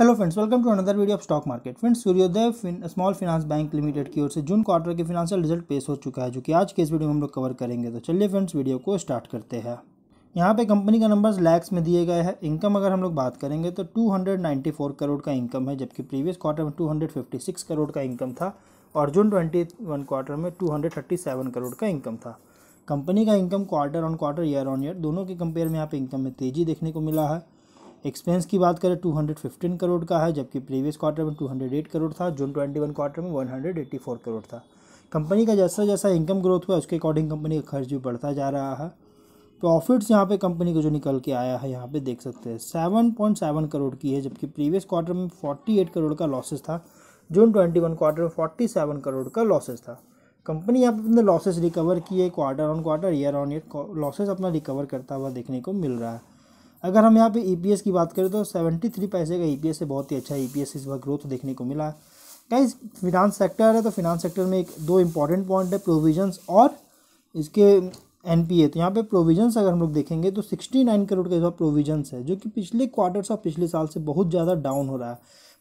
hello friends welcome to another video of stock market friends Suryoday फिन, small finance bank limited की ओर से June quarter के financial result पेश हो चुका है जो कि आज के इस वीडियो में हम लोग कवर करेंगे तो चलिए फ्रेंड्स वीडियो को स्टार्ट करते हैं यहाँ पे कंपनी का नंबर्स लैक्स में दिए गए हैं इनकम अगर हम लोग बात करेंगे तो टू करोड़ का इनकम है जबकि प्रीवियस क्वार्टर में टू करोड़ का इनकम था और जून ट्वेंटी क्वार्टर में टू करोड़ का इनकम था कंपनी का income quarter on quarter year on year दोनों के कंपेयर में यहाँ पे इनकम में तेज़ी देखने को मिला है एक्सपेंस की बात करें 215 करोड़ का है जबकि प्रीवियस क्वार्टर में 208 करोड़ था जून 21 क्वार्टर में 184 करोड़ था कंपनी का जैसा जैसा इनकम ग्रोथ हुआ उसके अकॉर्डिंग कंपनी का खर्च भी बढ़ता जा रहा है प्रॉफिट्स यहाँ पे कंपनी को जो निकल के आया है यहाँ पे देख सकते हैं सेवन पॉइंट सेवन करोड़ की है जबकि प्रीवियस क्वार्टर में फोर्टी एट करोड़ का लॉसेस था जून ट्वेंटी वन क्वार्टर में फोर्टी सेवन करोड़ का लॉसेस था कंपनी यहाँ पे अपने लॉसेस रिकवर किए quarter on quarter year on year losses अपना रिकवर करता हुआ देखने को मिल रहा है अगर हम यहाँ पे ई e की बात करें तो सेवेंटी थ्री पैसे का ई पी है बहुत ही अच्छा ई e पी इस बार ग्रोथ देखने को मिला है कई फिनांस सेक्टर है तो फिनांस सेक्टर में एक दो इंपॉर्टेंट पॉइंट है प्रोविजंस और इसके एन पी ए तो यहाँ पे प्रोविजंस अगर हम लोग देखेंगे तो सिक्सटी नाइन करोड़ का इस बार प्रोविजंस है जो कि पिछले क्वार्टर्स और पिछले साल से बहुत ज़्यादा डाउन हो रहा है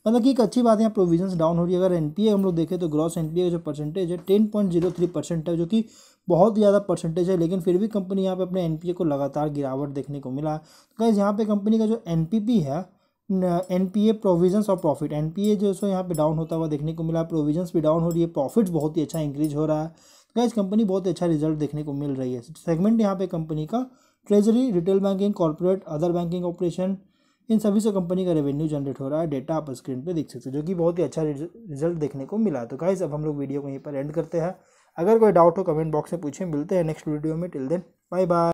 मतलब कि एक अच्छी बात है यहाँ प्रोविजन डाउन हो रही है अगर एनपीए हम लोग देखें तो ग्रॉस एनपीए का जो परसेंटेज है ten point zero three percent है जो कि बहुत ज़्यादा परसेंटेज है लेकिन फिर भी कंपनी यहाँ पे अपने एनपीए को लगातार गिरावट देखने को मिला तो गैस यहाँ पे कंपनी का जो एन है एन पी ए प्रोविजन्स और प्रॉफिट एन पी ए जो सो यहाँ पे डाउन होता हुआ देखने को मिला प्रोविजन्स भी डाउन हो रही है प्रॉफिट्स बहुत ही अच्छा इंक्रीज हो रहा है तो गैस कंपनी बहुत अच्छा रिजल्ट देखने को मिल रही है सेगमेंट यहाँ पे कंपनी का treasury retail banking corporate other banking operation इन सभी से कंपनी का रेवेन्यू जनरेट हो रहा है डेटा आप स्क्रीन पे देख सकते हो जो कि बहुत ही अच्छा रिजल्ट देखने को मिला तो गाइज अब हम लोग वीडियो को यहीं पर एंड करते हैं अगर कोई डाउट हो कमेंट बॉक्स में पूछें मिलते हैं नेक्स्ट वीडियो में टिल देन बाय बाय